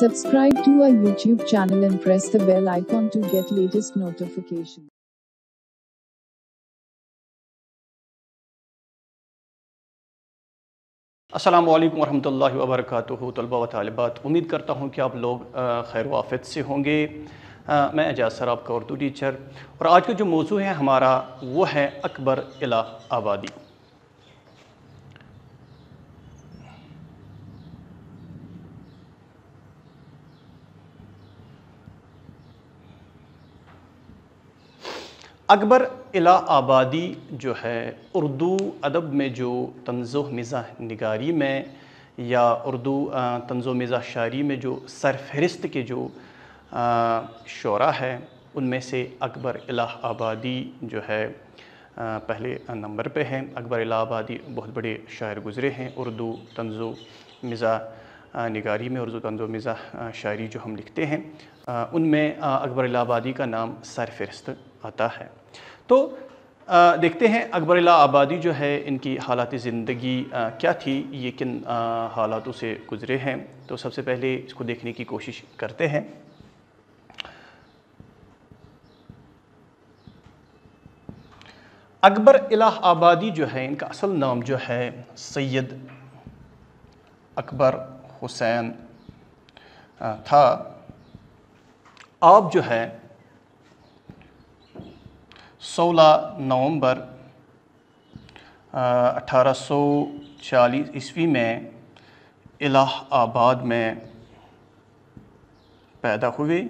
Subscribe to our YouTube channel and press the bell icon to get latest notifications. Aslam वरहमल वबरक तलबा व तालबात उम्मीद करता हूँ कि आप लोग खैर वाफत से होंगे आ, मैं एजाज सर आपका उर्दू टीचर और आज का जो मौजू है हमारा वो है अकबर इला आबादी अकबर इला आबादी जो है उर्दू अदब में जो तंज़ो मिज़ा निगारी में या उर्दू तंज़ो मिज़ा शारी में जो सरफहरिस्त के जो शरा है उनमें से अकबर इला आबादी जो है पहले नंबर पे हैं अकबर इला आबादी बहुत बड़े शायर गुज़रे हैं उर्दू तंज़ो मिज़ा निगारी में उर्दू तंज मिज़ा शायरी जो हम लिखते हैं उनमें अकबर आबादी का नाम सरफहरिस्त आता है तो आ, देखते हैं अकबर आबादी जो है इनकी हालात ज़िंदगी क्या थी ये किन हालातों से गुज़रे हैं तो सबसे पहले इसको देखने की कोशिश करते हैं अकबर आबादी जो है इनका असल नाम जो है सैयद अकबर हुसैन था आप जो है 16 नवंबर अठारह सौ चालीस ईस्वी में इलाहाबाद में पैदा हुए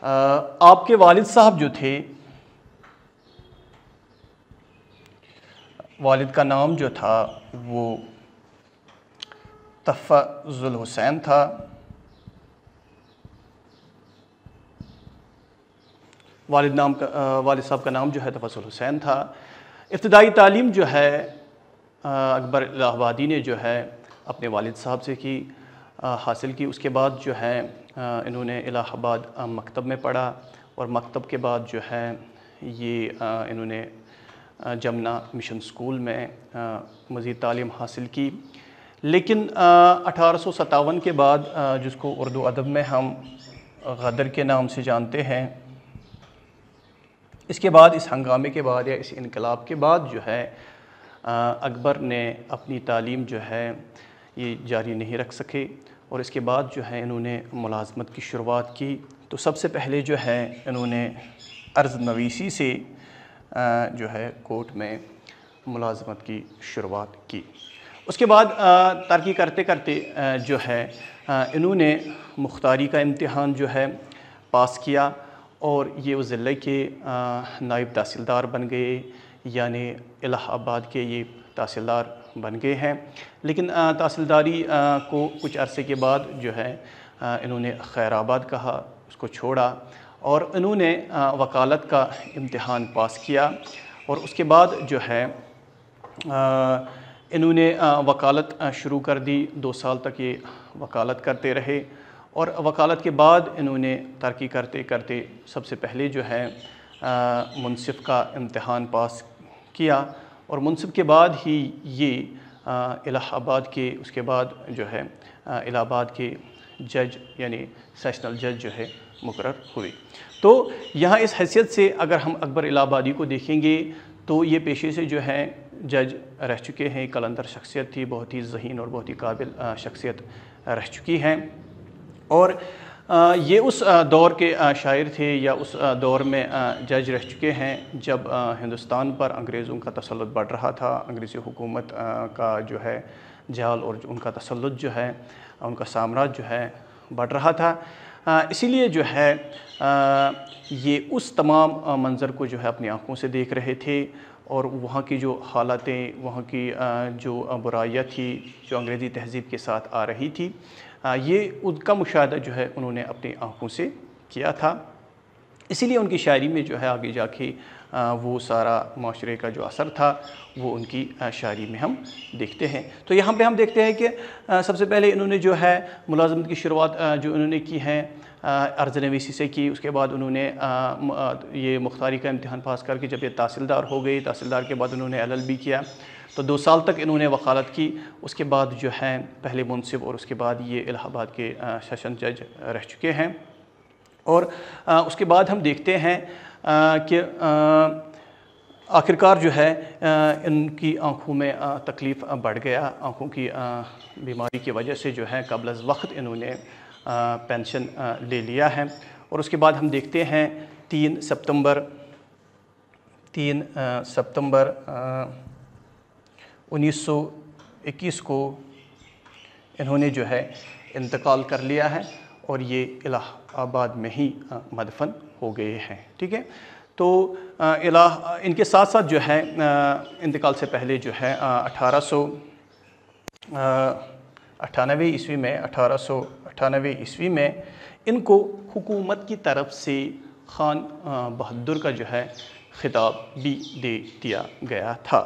आपके वालिद साहब जो थे वालिद का नाम जो था वो तफ़ुल हुसैन था वालद नाम का वालिद साहब का नाम जो है तफसल हुसैन था इब्तदाई तालीम जो है अकबर इलाहाबादी ने जो है अपने वालिद साहब से की हासिल की उसके बाद जो है इन्होंने इलाहाबाद मकतब में पढ़ा और मकतब के बाद जो है ये इन्होंने जमुना मिशन स्कूल में मज़ीद तालीम हासिल की लेकिन अठारह के बाद जिसको उर्दू अदब में हम गदर के नाम से जानते हैं इसके बाद इस हंगामे के बाद या इस इनकलाब के बाद जो है अकबर ने अपनी तालीम जो है ये जारी नहीं रख सके और इसके बाद जो है इन्होंने मुलाजमत की शुरुआत की तो सबसे पहले जो है इन्होंने अर्ज़ नवीसी से जो है कोर्ट में मुलाजमत की शुरुआत की उसके बाद तरक्की करते करते जो है इन्होंने मुख्तारी का इम्तहान जो है पास किया और ये उस ज़िले के नायब तहसीलदार बन गए यानि इलाहाबाद के ये तहसीलदार बन गए हैं लेकिन तहसीलदारी को कुछ अरसे के बाद जो है इन्होंने खैराबाद कहा उसको छोड़ा और इन्होंने वकालत का इम्तहान पास किया और उसके बाद जो है इन्होंने वकालत शुरू कर दी दो साल तक ये वकालत करते रहे और वकालत के बाद इन्होंने तरक्की करते करते सबसे पहले जो है मुनसिफ का इम्तहान पास किया और मुनसिफ के बाद ही ये इलाहाबाद के उसके बाद जो है इलाहाबाद के जज यानी सेशनल जज जो है मुकर हुए तो यहाँ इस हैसियत से अगर हम अकबर इलाहाबादी को देखेंगे तो ये पेशे से जो है जज रह चुके हैं कलंदर शख्सियत थी बहुत ही जहीन और बहुत ही काबिल शख्सियत रह चुकी हैं और ये उस दौर के शायर थे या उस दौर में जज रह चुके हैं जब हिंदुस्तान पर अंग्रेज़ों का तसलुत बढ़ रहा था अंग्रेज़ी हुकूमत का जो है जाल और उनका तसलुत जो है उनका साम्राज्य जो है बढ़ रहा था इसीलिए जो है ये उस तमाम मंज़र को जो है अपनी आँखों से देख रहे थे और वहाँ की जो हालतें वहाँ की जो बुराइयाँ थी जो अंग्रेज़ी तहजीब के साथ आ रही थी ये उनका मुशाह जो है उन्होंने अपनी आँखों से किया था इसीलिए उनकी शायरी में जो है आगे जाके वो सारा माशरे का जो असर था वो उनकी शायरी में हम देखते हैं तो यहाँ पे हम देखते हैं कि सबसे पहले इन्होंने जो है मुलाजमत की शुरुआत जो इन्होंने की है अर्जनवीसी से की उसके बाद उन्होंने ये मुख्तारी का इम्तहान पास करके जब ये तहसीलदार हो गई तहसीलदार के बाद उन्होंने एल एल बी किया तो दो साल तक इन्होंने वकालत की उसके बाद जो है पहले मुनसिब और उसके बाद ये इलाहाबाद के सेशन जज रह चुके हैं और आ, उसके बाद हम देखते हैं कि आखिरकार जो है इनकी आँखों में तकलीफ़ बढ़ गया आँखों की बीमारी की वजह से जो है कबल वक्त इन्होंने पेंशन ले लिया है और उसके बाद हम देखते हैं तीन सितंबर तीन सितंबर 1921 को इन्होंने जो है इंतकाल कर लिया है और ये इलाहाबाद में ही मदफन हो गए हैं ठीक है तो इला इनके साथ साथ जो है इंतकाल से पहले जो है अठारह सौ अठानवे ईस्वी में अठारह सौ अठानवे ईस्वी में इनको हुकूमत की तरफ से खान बहादुर का जो है ख़िताब भी दे दिया गया था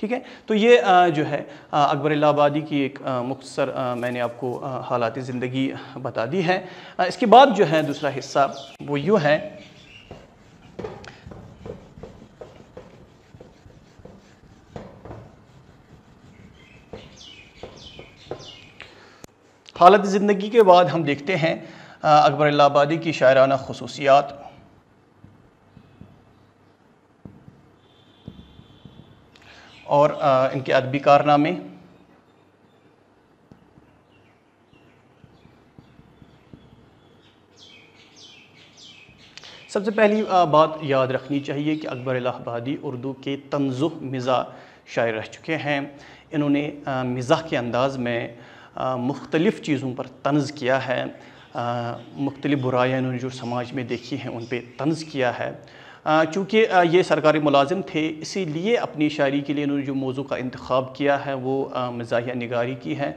ठीक है तो ये जो है अकबर आबादी की एक मुख्तर मैंने आपको हालात ज़िंदगी बता दी है इसके बाद जो है दूसरा हिस्सा वो यूँ है हालत ज़िंदगी के बाद हम देखते हैं अकबर आबादी की शायराना खसूसियात और आ, इनके अदबी कारनामे सबसे पहली बात याद रखनी चाहिए कि अकबर इलाहाबादी उर्दू के तंजु मिज़ा शायर रह चुके हैं इन्होंने मिज़ा के अंदाज़ में मुख्तलिफ़ चीज़ों पर तंज़ किया है मुख्तलिफ़ बुराइयाँ इन्होंने जो समाज में देखी हैं उन पर तंज़ किया है चूँकि ये सरकारी मुलाजिम थे इसीलिए अपनी शायरी के लिए इन्होंने जो मौजू का इंतखब किया है वो मिजाह नगारी की है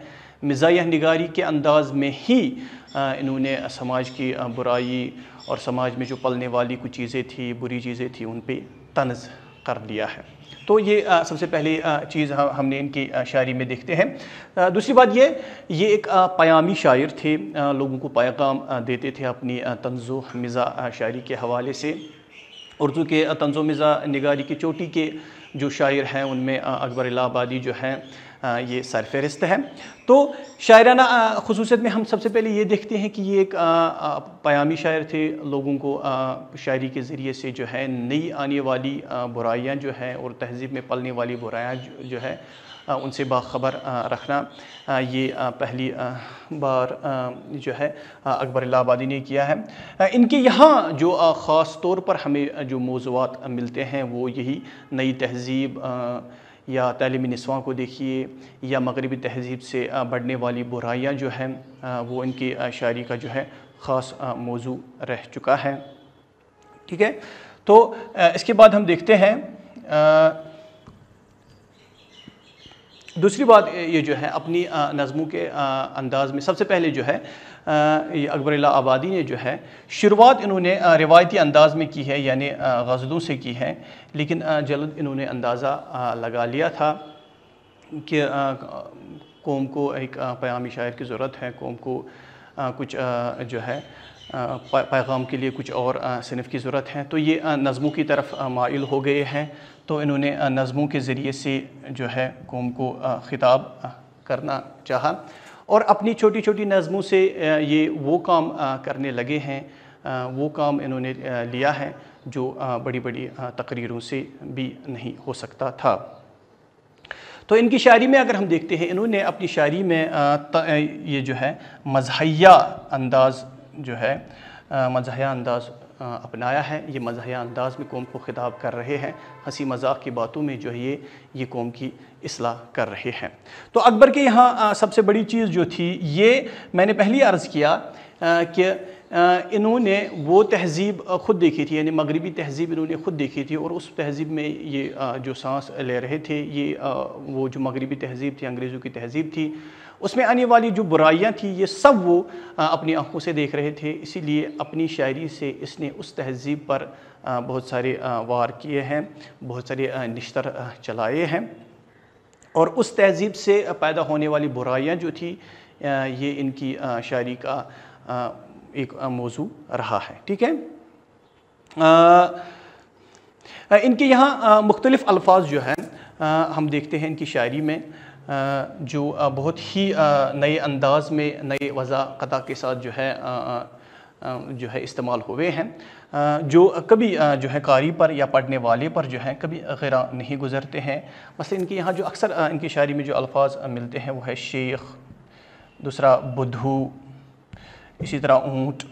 मिजाह नगारी के अंदाज़ में ही इन्होंने समाज की बुराई और समाज में जो पलने वाली कुछ चीज़ें थी बुरी चीज़ें थी उन पर तंज़ कर लिया है तो ये सबसे पहली चीज़ हम, हमने इनकी शायरी में देखते हैं दूसरी बात ये ये एक पयामी शायर थे लोगों को पैगाम देते थे अपनी तंजो मिज़ा शायरी के हवाले से उर्दू के मिज़ा निगारी की चोटी के जो शायर हैं उनमें अकबर इलाहाबादी जो हैं ये सरफहरिस्त है तो शायराना खसूसियत में हम सबसे पहले ये देखते हैं कि ये एक पयामी शायर थे लोगों को शायरी के ज़रिए से जो है नई आने वाली बुराइयाँ जो हैं और तहजीब में पलने वाली बुराइयाँ जो है उनसे बाखबर रखना ये पहली बार जो है अकबर आबादी ने किया है इनके यहाँ जो ख़ास तौर पर हमें जो मौजूद मिलते हैं वो यही नई तहजीब या तलीमी नस्वा को देखिए या मगरबी तहजीब से बढ़ने वाली बुराइयाँ जो हैं वो इनकी शायरी का जो है ख़ास मौजू रह चुका है ठीक है तो इसके बाद हम देखते हैं दूसरी बात ये जो है अपनी नज़मों के अंदाज़ में सबसे पहले जो है अकबर आबादी ने जो है शुरुआत इन्होंने रिवायती अंदाज़ में की है यानी गज़लों से की है लेकिन जल्द इन्होंने अंदाज़ा लगा लिया था कि कौम को एक प्यामी शायर की ज़रूरत है कौम को कुछ जो है पैगाम के लिए कुछ और सिनफ की ज़रूरत है तो ये नज़मों की तरफ माइल हो गए हैं तो इन्होंने नज़मों के ज़रिए से जो है कौम को ख़िताब करना चाहा और अपनी छोटी छोटी नज़मों से ये वो काम करने लगे हैं वो काम इन्होंने लिया है जो बड़ी बड़ी तकरीरों से भी नहीं हो सकता था तो इनकी शायरी में अगर हम देखते हैं इन्होंने अपनी शायरी में ये जो है मजहिया अंदाज़ जो है मजाया अंदाज़ अपनाया है ये मजाया अंदाज़ में कौम को ख़िताब कर रहे हैं हंसी मजाक की बातों में जो है ये ये कौम की असलाह कर रहे हैं तो अकबर के यहाँ सबसे बड़ी चीज़ जो थी ये मैंने पहले अर्ज़ किया कि इन्होंने वो तहज़ीब ख़ुद देखी थी यानी मगरबी तहज़ीब इन्होंने ख़ुद देखी थी और उस तहज़ीब में ये जो सांस ले रहे थे ये वो जो मगरबी तहज़ीब थी अंग्रेज़ों की तहज़ीब थी उसमें आने वाली जो बुराइयाँ थी ये सब वो अपनी आँखों से देख रहे थे इसीलिए अपनी शायरी से इसने उस तहज़ीब पर बहुत सारे वार किए हैं बहुत सारे निश्तर चलाए हैं और उस तहज़ीब से पैदा होने वाली बुराइयाँ जो थी ये इनकी शायरी का एक मौजू रहा है ठीक है आ, इनके यहाँ मुख्तलिफ़ अल्फाज जो हैं हम देखते हैं इनकी शायरी में जो बहुत ही नए अंदाज में नए वज़ा के साथ जो है जो है इस्तेमाल हुए हैं जो कभी जो है कारी पर या पढ़ने वाले पर जो है कभी गैरा नहीं गुजरते हैं बस इनके यहाँ जो अक्सर इनकी शायरी में जो अल्फाज मिलते हैं वो है शेख दूसरा बुधू इसी तरह ऊँट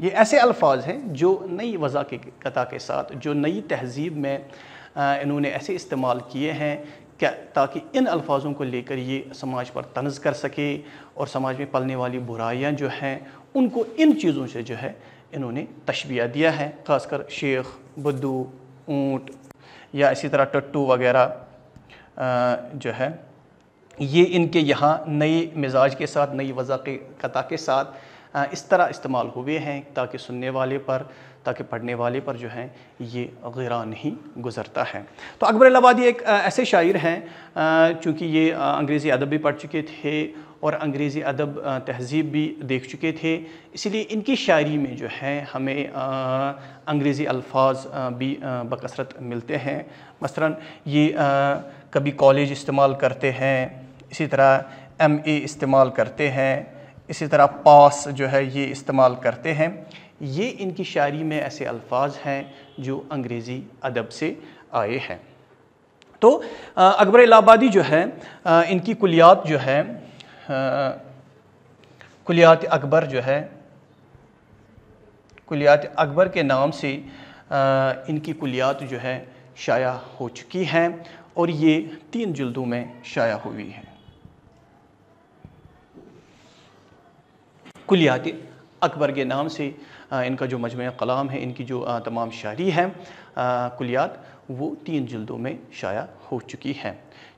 ये ऐसे अल्फाज हैं जो नई वज़ा के कता के साथ जो नई तहजीब में इन्होंने ऐसे इस्तेमाल किए हैं क्या ताकि इन अल्फाजों को लेकर ये समाज पर तंज़ कर सके और समाज में पलने वाली बुराइयाँ जो हैं उनको इन चीज़ों से जो है इन्होंने तशबिया दिया है ख़ासकर शेख बुद्धू ऊँट या इसी तरह टट्टू वगैरह जो है ये इनके यहाँ नए मिजाज के साथ नई वज़ा के कता के साथ इस तरह इस्तेमाल हुए हैं ताकि सुनने वाले पर ताकि पढ़ने वाले पर जो है ये गरा नहीं गुज़रता है तो अकबर अलाबादी एक ऐसे शायर हैं चूँकि ये अंग्रेज़ी अदब भी पढ़ चुके थे और अंग्रेज़ी अदब तहज़ीब भी देख चुके थे इसलिए इनकी शायरी में जो है हमें अंग्रेज़ी अल्फाज भी बकसरत मिलते हैं मसला ये कभी कॉलेज इस्तेमाल करते हैं इसी तरह एम ए e इस्तेमाल करते हैं इसी तरह पास जो है ये इस्तेमाल करते हैं ये इनकी शायरी में ऐसे अल्फाज हैं जो अंग्रेज़ी अदब से आए हैं तो अकबर इलाहाबादी जो है इनकी कुलियात जो है कुलियात अकबर जो है कुलियात अकबर के नाम से इनकी कुलियात जो है शाया हो चुकी हैं और ये तीन जुल्दों में शाया हुई हैं कुलियात अकबर के नाम से इनका जो मजमु कलाम है इनकी जो तमाम शायरी है कुलियात वो तीन जल्दों में शाया हो चुकी है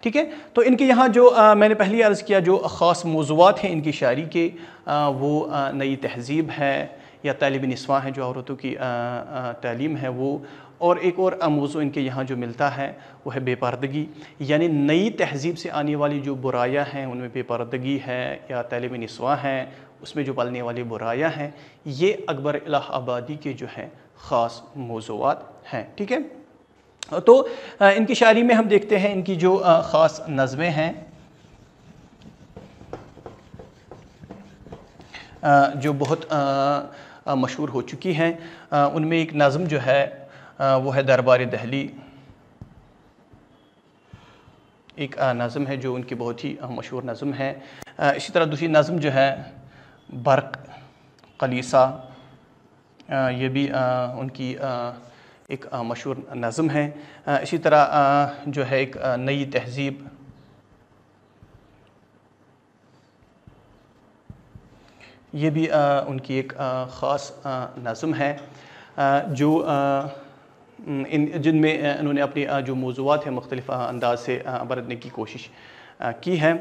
ठीक है तो इनके यहाँ जो आ, मैंने पहले अर्ज़ किया जो ख़ास मौजूद हैं इनकी शायरी के आ, वो आ, नई तहजीब है या तलब नस्वा है जो औरतों की तालीम है वो और एक और मौजू इनके यहाँ जो मिलता है वो है बेपर्दगी यानी नई तहजीब से आने वाली जो बुराया हैं उनमें बेपरदगी है या तलब नस्वा हैं उसमें जो पलने वाली बुराया हैं ये अकबर इलाहाबादी के जो हैं ख़ास मौजूद हैं ठीक है तो इनकी शायरी में हम देखते हैं इनकी जो ख़ास नज़में हैं जो बहुत मशहूर हो चुकी हैं उनमें एक नज़म जो है वो है दरबार दहली एक नज़म है जो उनकी बहुत ही मशहूर नज़म है इसी तरह दूसरी नज़म जो है बर्क कलीसा ये भी उनकी एक मशहूर नज़म है इसी तरह जो है एक नई तहज़ीब ये भी उनकी एक ख़ास नज़म है जो इन जिनमें इन्होंने अपनी जो मौजूद हैं मुख्तलिफ़ अंदाज से बरतने की कोशिश की है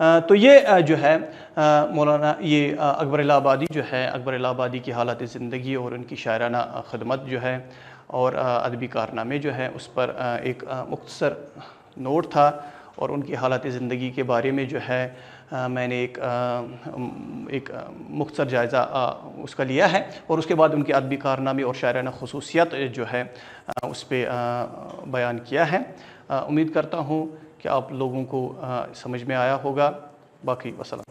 तो ये जो है मौलाना ये अकबर आबादी जो है अकबर आबादी की हालत ज़िंदगी और उनकी शायराना खदमत जो है और अदबी कारनामे जो है उस पर एक मुख्तर नोट था और उनकी हालत ज़िंदगी के बारे में जो है आ, मैंने एक आ, एक मख्तर जायज़ा उसका लिया है और उसके बाद उनके अदबी कारनामे और शायराना खसूसियत जो है आ, उस पर बयान किया है उम्मीद करता हूँ कि आप लोगों को समझ में आया होगा बाकी वसलम